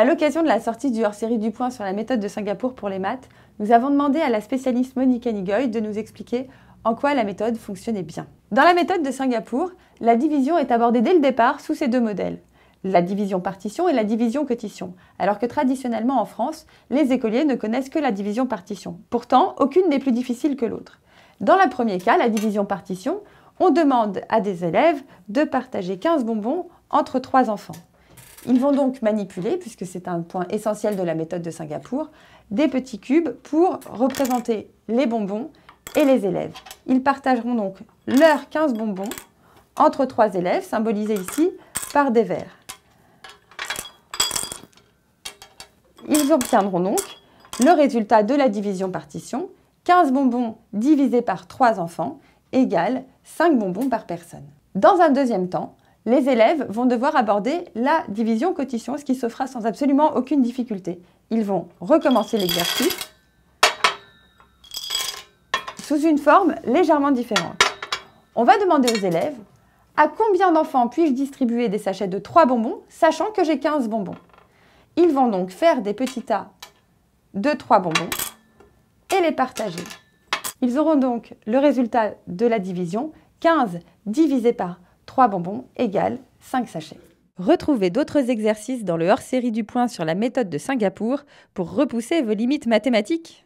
À l'occasion de la sortie du hors-série du point sur la méthode de Singapour pour les maths, nous avons demandé à la spécialiste Monique Nigoy de nous expliquer en quoi la méthode fonctionnait bien. Dans la méthode de Singapour, la division est abordée dès le départ sous ces deux modèles la division partition et la division cotition, alors que traditionnellement en France, les écoliers ne connaissent que la division partition. Pourtant, aucune n'est plus difficile que l'autre. Dans le premier cas, la division partition, on demande à des élèves de partager 15 bonbons entre trois enfants. Ils vont donc manipuler, puisque c'est un point essentiel de la méthode de Singapour, des petits cubes pour représenter les bonbons et les élèves. Ils partageront donc leurs 15 bonbons entre trois élèves, symbolisés ici par des verres. Ils obtiendront donc le résultat de la division partition, 15 bonbons divisés par 3 enfants égale 5 bonbons par personne. Dans un deuxième temps, les élèves vont devoir aborder la division cotition, ce qui se fera sans absolument aucune difficulté. Ils vont recommencer l'exercice sous une forme légèrement différente. On va demander aux élèves à combien d'enfants puis-je distribuer des sachets de 3 bonbons, sachant que j'ai 15 bonbons. Ils vont donc faire des petits tas de 3 bonbons et les partager. Ils auront donc le résultat de la division 15 divisé par 3 bonbons égale 5 sachets. Retrouvez d'autres exercices dans le hors-série du point sur la méthode de Singapour pour repousser vos limites mathématiques.